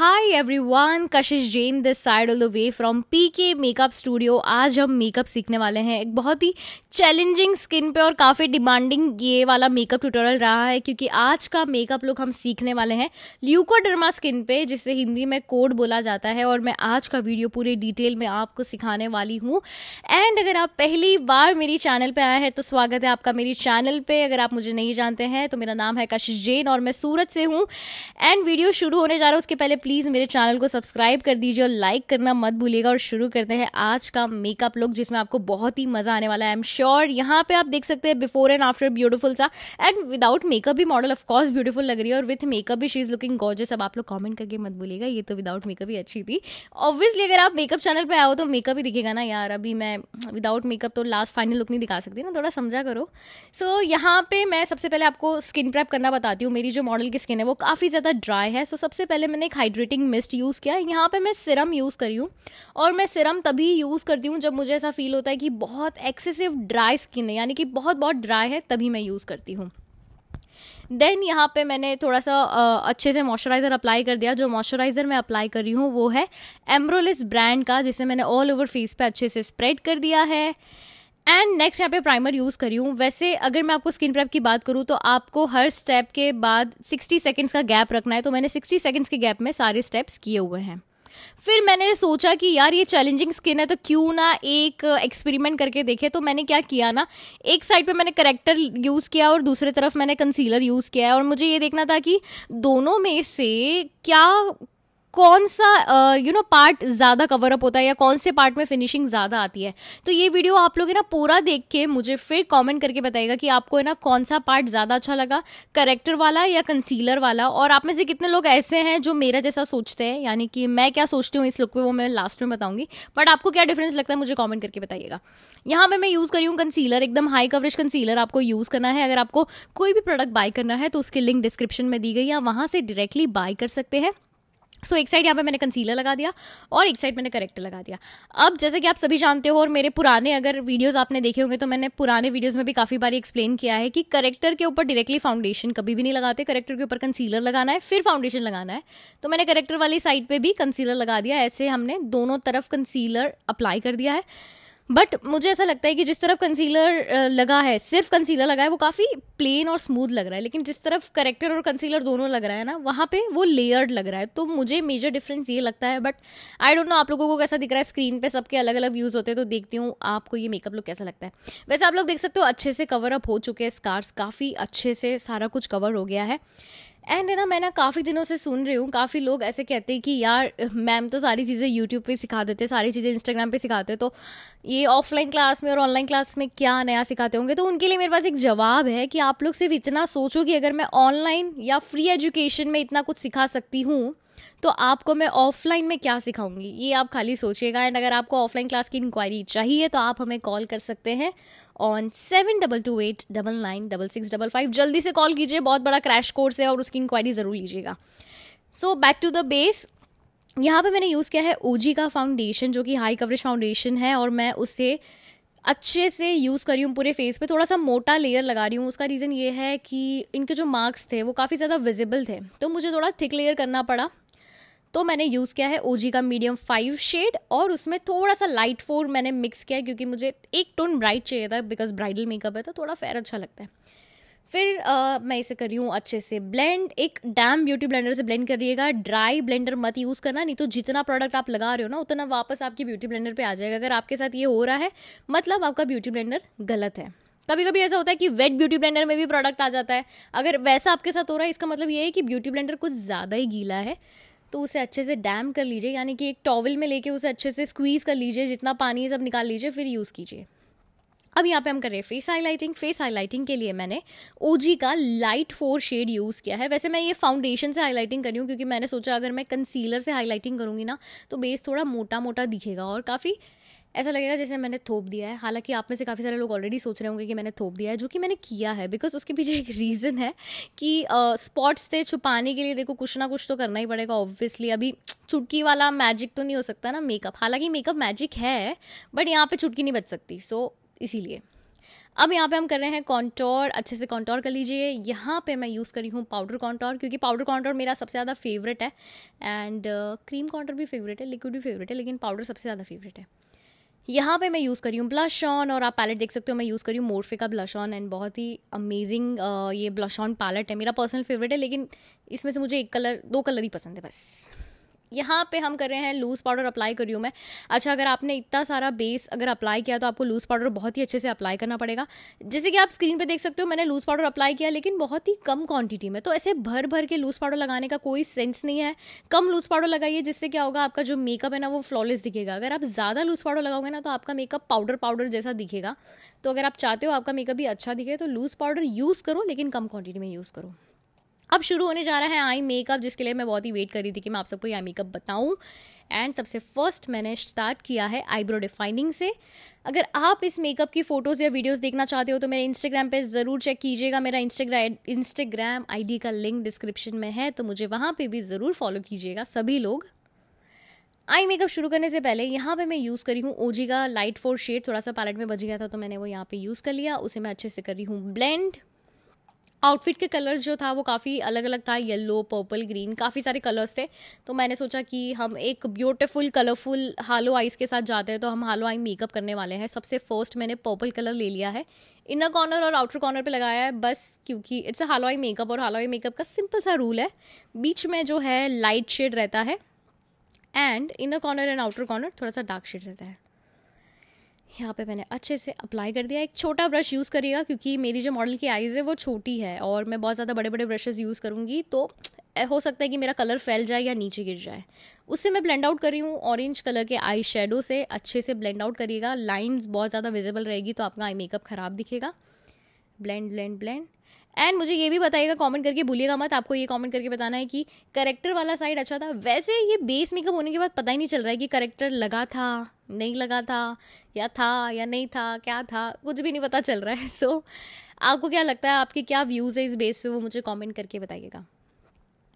every everyone Kashish Jain this side all the way from P K makeup studio आज हम makeup सीखने वाले हैं एक बहुत ही चैलेंजिंग स्किन पे और काफ़ी डिमांडिंग ये वाला मेकअप ट्यूटोरियल रहा है क्योंकि आज का मेकअप लुक हम सीखने वाले हैं ल्यूकोडर्मा स्किन पे जिसे हिंदी में कोड बोला जाता है और मैं आज का वीडियो पूरे डिटेल में आपको सिखाने वाली हूँ एंड अगर आप पहली बार मेरी चैनल पर आए हैं तो स्वागत है आपका मेरी चैनल पर अगर आप मुझे नहीं जानते हैं तो मेरा नाम है कशिश जैन और मैं सूरत से हूँ एंड वीडियो शुरू होने जा रहा है उसके पहले प्लीज़ मेरे चैनल को सब्सक्राइब कर दीजिए और लाइक करना मत भूलिएगा और शुरू करते हैं आज का मेकअप लुक जिसमें आपको बहुत ही मज़ा आने वाला है आई एम श्योर यहाँ पे आप देख सकते हैं बिफोर एंड आफ्टर ब्यूटीफुल सा एंड विदाउट मेकअप भी मॉडल ऑफकोर्स ब्यूटीफुल लग रही है और विथ मेकअप भी शी इज़ लुकिंग गॉर्जेस अब आप लोग कॉमेंट करके मत भूलिएगा ये तो विदाउट मेकअप ही अच्छी थी ऑब्वियसली अगर आप मेकअप चैनल पर आओ तो मेकअप ही दिखेगा ना यार अभी मैं विदाउट मेकअप तो लास्ट फाइनल लुक नहीं दिखा सकती ना थोड़ा समझा करो सो so, यहाँ पे मैं सबसे पहले आपको स्किन प्रेप करना बताती हूँ मेरी जो मॉडल की स्किन है वो काफ़ी ज़्यादा ड्राई है सो so, सबसे पहले मैंने एक हाइड्रेटिंग मिस्ट यूज़ किया यहाँ पे मैं सिरम यूज़ करी हूँ और मैं सिरम तभी यूज़ करती हूँ जब मुझे ऐसा फील होता है कि बहुत एक्सेसिव ड्राई स्किन है यानी कि बहुत बहुत ड्राई है तभी मैं यूज़ करती हूँ देन यहाँ पे मैंने थोड़ा सा अच्छे से मॉइस्चराइज़र अप्लाई कर दिया जो मॉइस्चराइज़र मैं अप्लाई कर रही हूँ वो है एम्ब्रोलिस ब्रांड का जिसे मैंने ऑल ओवर फेस पे अच्छे से स्प्रेड कर दिया है एंड नेक्स्ट यहाँ पे प्राइमर यूज़ करी हूँ वैसे अगर मैं आपको स्किन प्रेप की बात करूँ तो आपको हर स्टेप के बाद 60 सेकेंड्स का गैप रखना है तो मैंने 60 सेकेंड्स के गैप में सारे स्टेप्स किए हुए हैं फिर मैंने सोचा कि यार ये चैलेंजिंग स्किन है तो क्यों ना एक एक्सपेरिमेंट करके देखे तो मैंने क्या किया ना एक साइड पे मैंने करेक्टर यूज़ किया और दूसरे तरफ मैंने कंसीलर यूज़ किया है और मुझे ये देखना था कि दोनों में से क्या कौन सा यू नो पार्ट ज़्यादा कवर अप होता है या कौन से पार्ट में फिनिशिंग ज़्यादा आती है तो ये वीडियो आप लोग है ना पूरा देख के मुझे फिर कमेंट करके बताइएगा कि आपको है ना कौन सा पार्ट ज़्यादा अच्छा लगा करेक्टर वाला या कंसीलर वाला और आप में से कितने लोग ऐसे हैं जो मेरा जैसा सोचते हैं यानी कि मैं क्या सोचती हूँ इस लुक पे वो मैं लास्ट में बताऊंगी बट आपको क्या डिफरेंस लगता है मुझे कॉमेंट करके बताइएगा यहाँ पर मैं यूज़ करी हूँ कंसीलर एकदम हाई कवरेज कंसीलर आपको यूज़ करना है अगर आपको कोई भी प्रोडक्ट बाय करना है तो उसकी लिंक डिस्क्रिप्शन में दी गई है वहाँ से डायरेक्टली बाय कर सकते हैं सो so, एक साइड यहाँ पे मैंने कंसीलर लगा दिया और एक साइड मैंने करेक्टर लगा दिया अब जैसे कि आप सभी जानते हो और मेरे पुराने अगर वीडियोस आपने देखे होंगे तो मैंने पुराने वीडियोस में भी काफ़ी बार एक्सप्लेन किया है कि करेक्टर के ऊपर डायरेक्टली फाउंडेशन कभी भी नहीं लगाते करेक्टर के ऊपर कंसीलर लगाना है फिर फाउंडेशन लगाना है तो मैंने करेक्टर वाली साइड पर भी कंसीलर लगा दिया ऐसे हमने दोनों तरफ कंसीलर अप्लाई कर दिया है बट मुझे ऐसा लगता है कि जिस तरफ कंसीलर लगा है सिर्फ कंसीलर लगा है वो काफ़ी प्लेन और स्मूथ लग रहा है लेकिन जिस तरफ करेक्टर और कंसीलर दोनों लग रहा है ना वहाँ पे वो लेयर्ड लग रहा है तो मुझे मेजर डिफरेंस ये लगता है बट आई डोंट नो आप लोगों को कैसा दिख रहा है स्क्रीन पे सबके अलग अलग व्यूज़ होते हैं तो देखती हूँ आपको ये मेकअप लुक कैसा लगता है वैसे आप लोग देख सकते हो अच्छे से कवर अप हो चुके हैं स्कार्स काफ़ी अच्छे से सारा कुछ कवर हो गया है एंड ना मैं ना काफ़ी दिनों से सुन रही हूँ काफ़ी लोग ऐसे कहते हैं कि यार मैम तो सारी चीज़ें यूट्यूब पे सिखा देते सारी चीज़ें इंस्टाग्राम पे सिखाते हैं तो ये ऑफलाइन क्लास में और ऑनलाइन क्लास में क्या नया सिखाते होंगे तो उनके लिए मेरे पास एक जवाब है कि आप लोग सिर्फ इतना सोचो कि अगर मैं ऑनलाइन या फ्री एजुकेशन में इतना कुछ सिखा सकती हूँ तो आपको मैं ऑफलाइन में क्या सिखाऊंगी ये आप खाली सोचिएगा एंड अगर आपको ऑफलाइन क्लास की इंक्वायरी चाहिए तो आप हमें कॉल कर सकते हैं on seven double two eight double nine double six double five जल्दी से कॉल कीजिए बहुत बड़ा क्रैश कोर्स है और उसकी इंक्वायरी ज़रूर लीजिएगा so back to the base यहाँ पे मैंने यूज़ किया है ओजी का फाउंडेशन जो कि हाई कवरेज फाउंडेशन है और मैं उससे अच्छे से यूज़ कर रही हूँ पूरे फेस पे थोड़ा सा मोटा लेयर लगा रही हूँ उसका रीज़न ये है कि इनके जो मार्क्स थे वो काफ़ी ज़्यादा विजिबल थे तो मुझे थोड़ा थिक लेयर करना पड़ा तो मैंने यूज़ किया है ओजी का मीडियम फाइव शेड और उसमें थोड़ा सा लाइट फोर मैंने मिक्स किया है क्योंकि मुझे एक टोन ब्राइट चाहिए था बिकॉज ब्राइडल मेकअप है तो थोड़ा फेयर अच्छा लगता है फिर आ, मैं इसे कर रही हूँ अच्छे से ब्लेंड एक डैम ब्यूटी ब्लेंडर से ब्लेंड करिएगा ड्राई ब्लेंडर मत यूज़ करना नहीं तो जितना प्रोडक्ट आप लगा रहे हो ना उतना वापस आपकी ब्यूटी ब्लेंडर पे आ जाएगा अगर आपके साथ ये हो रहा है मतलब आपका ब्यूटी ब्लेंडर गलत है कभी कभी ऐसा होता है कि वेट ब्यूटी ब्लेंडर में भी प्रोडक्ट आ जाता है अगर वैसा आपके साथ हो रहा है इसका मतलब ये है कि ब्यूटी ब्लेंडर कुछ ज़्यादा ही गीला है तो उसे अच्छे से डैम कर लीजिए यानी कि एक टॉवल में लेके उसे अच्छे से स्क्वीज़ कर लीजिए जितना पानी सब निकाल लीजिए फिर यूज़ कीजिए अब यहाँ पे हम कर रहे हैं फेस हाईलाइटिंग फेस हाईलाइटिंग के लिए मैंने ओ का लाइट फोर शेड यूज़ किया है वैसे मैं ये फाउंडेशन से हाईलाइटिंग करी हूँ क्योंकि मैंने सोचा अगर मैं कंसीलर से हाईलाइटिंग करूँगी ना तो बेस थोड़ा मोटा मोटा दिखेगा और काफ़ी ऐसा लगेगा जैसे मैंने थोप दिया है हालांकि आप में से काफ़ी सारे लोग ऑलरेडी सोच रहे होंगे कि मैंने थोप दिया है जो कि मैंने किया है बिकॉज उसके पीछे एक रीज़न है कि स्पॉट्स uh, थे छुपाने के लिए देखो कुछ ना कुछ तो करना ही पड़ेगा ऑब्वियसली अभी चुटकी वाला मैजिक तो नहीं हो सकता ना मेकअप हालांकि मेकअप मैजिक है बट यहाँ पर चुटकी नहीं बच सकती सो so, इसीलिए अब यहाँ पे हम कर रहे हैं कॉन्टोर अच्छे से कॉन्टोर कर लीजिए यहाँ पे मैं यूज़ करी हूँ पाउडर कॉन्टोर क्योंकि पाउडर कॉन्टोर मेरा सबसे ज़्यादा फेवरेट है एंड क्रीम कॉन्टोर भी फेवरेट है लिक्विड भी फेवरेट है लेकिन पाउडर सबसे ज़्यादा फेवरेट है यहाँ पे मैं यूज़ करी हूँ ब्लश ऑन और आप पैलेट देख सकते हो मैं यूज़ करी हूँ मोरफे का ब्लश ऑन एंड बहुत ही अमेजिंग ये ब्लश ऑन पैलेट है मेरा पर्सनल फेवरेट है लेकिन इसमें से मुझे एक कलर दो कलर ही पसंद है बस यहाँ पे हम कर रहे हैं लूज़ पाउडर अप्लाई करी हूँ मैं अच्छा अगर आपने इतना सारा बेस अगर अप्लाई किया तो आपको लूज़ पाउडर बहुत ही अच्छे से अप्लाई करना पड़ेगा जैसे कि आप स्क्रीन पर देख सकते हो मैंने लूज़ पाउडर अप्लाई किया लेकिन बहुत ही कम क्वांटिटी में तो ऐसे भर भर के लूज़ पाउडर लगाने का कोई सेंस नहीं है कम लूज़ पाउडर लगाइए जिससे क्या होगा आपका जो मेकअप है ना वो फ्लॉलेस दिखेगा अगर आप ज़्यादा लूज़ पाउडर लगाओगे ना तो आपका मेकअप पाउडर पाउडर जैसा दिखेगा तो अगर आप चाहते हो आपका मेकअप भी अच्छा दिखे तो लूज़ पाउडर यूज़ करो लेकिन कम क्वांटिटी में यूज़ करो अब शुरू होने जा रहा है आई मेकअप जिसके लिए मैं बहुत ही वेट कर रही थी कि मैं आप सबको आई मेकअप बताऊं एंड सबसे फर्स्ट मैंने स्टार्ट किया है आईब्रो डिफाइनिंग से अगर आप इस मेकअप की फ़ोटोज़ या वीडियोस देखना चाहते हो तो मेरे इंस्टाग्राम पे ज़रूर चेक कीजिएगा मेरा इंस्टाग्राम इंस्टाग्राम आई का लिंक डिस्क्रिप्शन में है तो मुझे वहाँ पर भी ज़रूर फॉलो कीजिएगा सभी लोग आई मेकअप शुरू करने से पहले यहाँ पे मैं यूज़ करी हूँ ओजी का लाइट फोर शेड थोड़ा सा पैलेट में बज गया था तो मैंने वो यहाँ पे यूज़ कर लिया उसे मैं अच्छे से कर रही हूँ ब्लेंड आउटफिट के कलर्स जो था वो काफ़ी अलग अलग था येलो पर्पल ग्रीन काफ़ी सारे कलर्स थे तो मैंने सोचा कि हम एक ब्यूटिफुल कलरफुल हालो आइज़ के साथ जाते हैं तो हम हालो आई मेकअप करने वाले हैं सबसे फर्स्ट मैंने पर्पल कलर ले लिया है इनर कॉर्नर और आउटर कॉर्नर पे लगाया है बस क्योंकि it's a hello eye makeup और हालो आई मेकअप का सिंपल सा रूल है बीच में जो है लाइट शेड रहता है and inner corner and outer corner थोड़ा सा डार्क शेड रहता है यहाँ पे मैंने अच्छे से अप्लाई कर दिया एक छोटा ब्रश यूज़ करिएगा क्योंकि मेरी जो मॉडल की आइज़ है वो छोटी है और मैं बहुत ज़्यादा बड़े बड़े ब्रशेज़ यूज़ करूँगी तो हो सकता है कि मेरा कलर फैल जाए या नीचे गिर जाए उससे मैं ब्लेंड आउट कर रही हूँ ऑरेंज कलर के आई शेडो से अच्छे से ब्लेंड आउट करिएगा लाइन्स बहुत ज़्यादा विजिबल रहेगी तो आपका आई मेकअप ख़राब दिखेगा ब्लेंड ब्लेंड ब्लेंड एंड मुझे ये भी बताइएगा कमेंट करके भूलिएगा मत आपको ये कमेंट करके बताना है कि करेक्टर वाला साइड अच्छा था वैसे ये बेस मेकअप होने के बाद पता ही नहीं चल रहा है कि करेक्टर लगा था नहीं लगा था या था या नहीं था क्या था कुछ भी नहीं पता चल रहा है सो so, आपको क्या लगता है आपके क्या व्यूज़ है इस बेस पे वो मुझे कमेंट करके बताइएगा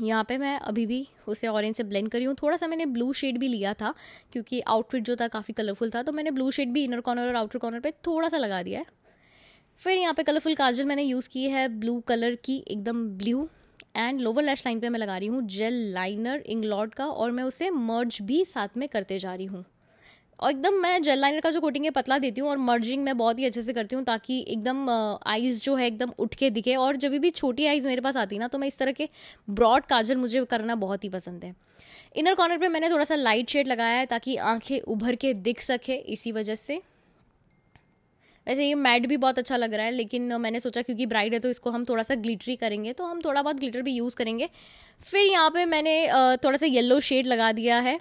यहाँ पे मैं अभी भी उसे ऑरेंज से ब्लेंड कर रही हूँ थोड़ा सा मैंने ब्लू शेड भी लिया था क्योंकि आउटफिट जो था काफ़ी कलरफुल था तो मैंने ब्लू शेड भी इनर कॉर्नर और आउटर कॉर्नर पर थोड़ा सा लगा दिया है फिर यहाँ पर कलरफुल काजल मैंने यूज़ की है ब्लू कलर की एकदम blue and lower lash line पे मैं लगा रही हूँ जेल लाइनर इंग्लॉड का और मैं उसे मर्ज भी साथ में करते जा रही हूँ और एकदम मैं जेल लाइनर का जो कोटिंग है पतला देती हूँ और मर्जिंग मैं बहुत ही अच्छे से करती हूँ ताकि एकदम आईज़ जो है एकदम उठ के दिखे और जब भी छोटी आईज़ मेरे पास आती ना तो मैं इस तरह के ब्रॉड काजल मुझे करना बहुत ही पसंद है इनर कॉर्नर पे मैंने थोड़ा सा लाइट शेड लगाया है ताकि आंखें उभर के दिख सके इसी वजह से वैसे ये मैट भी बहुत अच्छा लग रहा है लेकिन मैंने सोचा क्योंकि ब्राइड है तो इसको हम थोड़ा सा ग्लिटरी करेंगे तो हम थोड़ा बहुत ग्लिटर भी यूज़ करेंगे फिर यहाँ पे मैंने थोड़ा सा येलो शेड लगा दिया है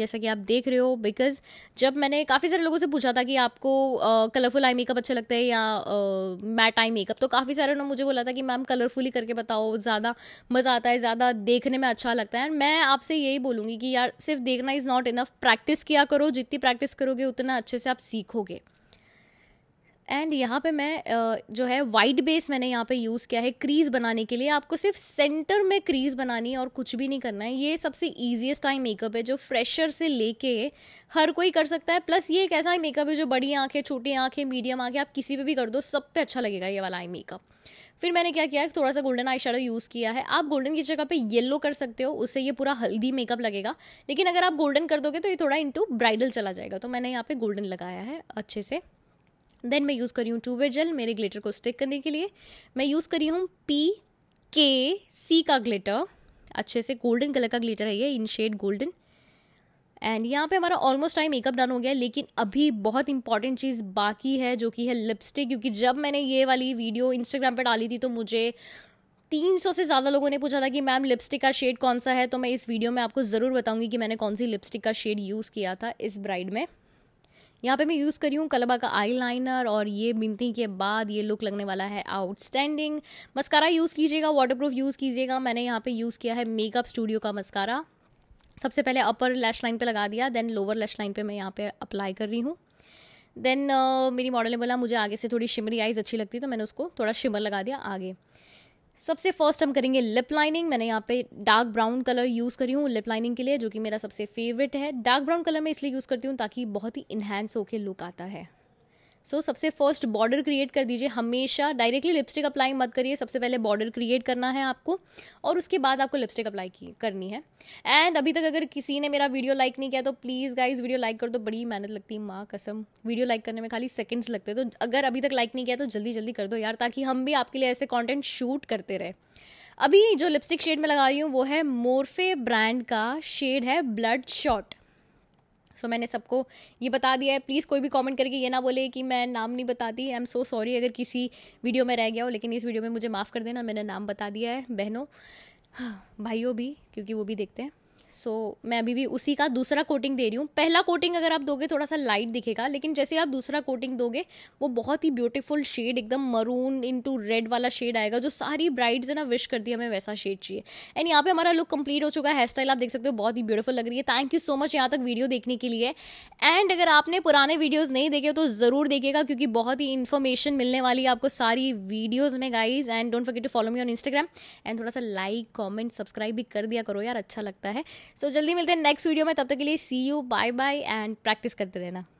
जैसा कि आप देख रहे हो बिकॉज जब मैंने काफ़ी सारे लोगों से पूछा था कि आपको कलरफुल आई मेकअप अच्छा लगता है या मैट आई मेकअप तो काफ़ी सारे ने मुझे बोला था कि मैम कलरफुल ही करके बताओ ज़्यादा मज़ा आता है ज़्यादा देखने में अच्छा लगता है एंड मैं आपसे यही बोलूँगी कि यार सिर्फ देखना इज़ नॉट इनफ प्रैक्टिस किया करो जितनी प्रैक्टिस करोगे उतना अच्छे से आप सीखोगे एंड यहाँ पे मैं जो है वाइट बेस मैंने यहाँ पे यूज़ किया है क्रीज़ बनाने के लिए आपको सिर्फ सेंटर में क्रीज़ बनानी है और कुछ भी नहीं करना है ये सबसे ईजिएस्ट टाइम मेकअप है जो फ्रेशर से लेके हर कोई कर सकता है प्लस ये एक ऐसा मेकअप है जो बड़ी आँखें छोटी आँखें मीडियम आँखें आप किसी पर भी कर दो सब पे अच्छा लगेगा ये वाला आई मेकअप फिर मैंने क्या किया थोड़ा सा गोल्डन आई यूज़ किया है आप गोल्डन की जगह पे येलो कर सकते हो उससे ये पूरा हल्दी मेकअप लगेगा लेकिन अगर आप गोल्डन कर दोगे तो ये थोड़ा इंटू ब्राइडल चला जाएगा तो मैंने यहाँ पे गोल्डन लगाया है अच्छे से देन मैं यूज़ करी हूँ ट्यूबर जेल मेरे ग्लिटर को स्टिक करने के लिए मैं यूज़ करी हूँ पी के सी का ग्लिटर अच्छे से गोल्डन कलर का ग्लिटर है ये इन शेड गोल्डन एंड यहाँ पे हमारा ऑलमोस्ट टाइम मेकअप डन हो गया लेकिन अभी बहुत इंपॉर्टेंट चीज़ बाकी है जो कि है लिपस्टिक क्योंकि जब मैंने ये वाली वीडियो इंस्टाग्राम पर डाली थी तो मुझे तीन सौ से ज़्यादा लोगों ने पूछा था कि मैम लिपस्टिक का शेड कौन सा है तो मैं इस वीडियो में आपको ज़रूर बताऊंगी कि मैंने कौन सी लिपस्टिक का शेड यूज़ किया था इस ब्राइड में यहाँ पे मैं यूज़ कर रही हूँ कलबा का आईलाइनर और ये बिनती के बाद ये लुक लगने वाला है आउटस्टैंडिंग मस्कारा यूज़ कीजिएगा वाटरप्रूफ यूज़ कीजिएगा मैंने यहाँ पे यूज़ किया है मेकअप स्टूडियो का मस्कारा सबसे पहले अपर लैश लाइन पे लगा दिया देन लोअर लैश लाइन पे मैं यहाँ पे अप्लाई कर रही हूँ देन uh, मेरी मॉडल ने बोला मुझे आगे से थोड़ी शिमरी आइज़ अच्छी लगती तो मैंने उसको थोड़ा शिमर लगा दिया आगे सबसे फर्स्ट हम करेंगे लिप लाइनिंग मैंने यहाँ पे डार्क ब्राउन कलर यूज़ करी हूँ लिप लाइनिंग के लिए जो कि मेरा सबसे फेवरेट है डार्क ब्राउन कलर मैं इसलिए यूज़ करती हूँ ताकि बहुत ही इन्हेंस होकर लुक आता है सो so, सबसे फर्स्ट बॉर्डर क्रिएट कर दीजिए हमेशा डायरेक्टली लिपस्टिक अप्लाई मत करिए सबसे पहले बॉर्डर क्रिएट करना है आपको और उसके बाद आपको लिपस्टिक अप्लाई की करनी है एंड अभी तक अगर किसी ने मेरा वीडियो लाइक नहीं किया तो प्लीज़ गाइज वीडियो लाइक कर दो तो बड़ी मेहनत लगती है माँ कसम वीडियो लाइक करने में खाली सेकेंड्स लगते तो अगर अभी तक लाइक नहीं किया तो जल्दी जल्दी कर दो यार ताकि हम भी आपके लिए ऐसे कॉन्टेंट शूट करते रहे अभी जो लिपस्टिक शेड में लगा रही हूँ वो है मोरफे ब्रांड का शेड है ब्लड शॉट सो so, मैंने सबको ये बता दिया है प्लीज़ कोई भी कमेंट करके ये ना बोले कि मैं नाम नहीं बताती आई एम सो सॉरी अगर किसी वीडियो में रह गया हो लेकिन इस वीडियो में मुझे माफ़ कर देना मैंने नाम बता दिया है बहनों हाँ, भाइयों भी क्योंकि वो भी देखते हैं सो so, मैं अभी भी उसी का दूसरा कोटिंग दे रही हूँ पहला कोटिंग अगर आप दोगे थोड़ा सा लाइट दिखेगा लेकिन जैसे आप दूसरा कोटिंग दोगे वो बहुत ही ब्यूटीफुल शेड एकदम मरून इनटू रेड वाला शेड आएगा जो सारी ब्राइड्स है ना विश करती है हमें वैसा शेड चाहिए एंड यहाँ पे हमारा लुक कंप्लीट हो चुका है हेयर स्टाइल आप देख सकते हो बहुत ही ब्यूटीफुल लग रही है थैंक यू सो मच यहाँ तक वीडियो देखने के लिए एंड अगर आपने पुराने वीडियोज़ नहीं देखे तो ज़रूर देखिएगा क्योंकि बहुत ही इन्फॉर्मेशन मिलने वाली है आपको सारी वीडियोज़ में guys and don't forget to follow me on Instagram and थोड़ा सा लाइक कॉमेंट सब्सक्राइब भी कर दिया करो यार अच्छा लगता है सो so, जल्दी मिलते हैं नेक्स्ट वीडियो में तब तक के लिए see you bye bye and practice करते रहना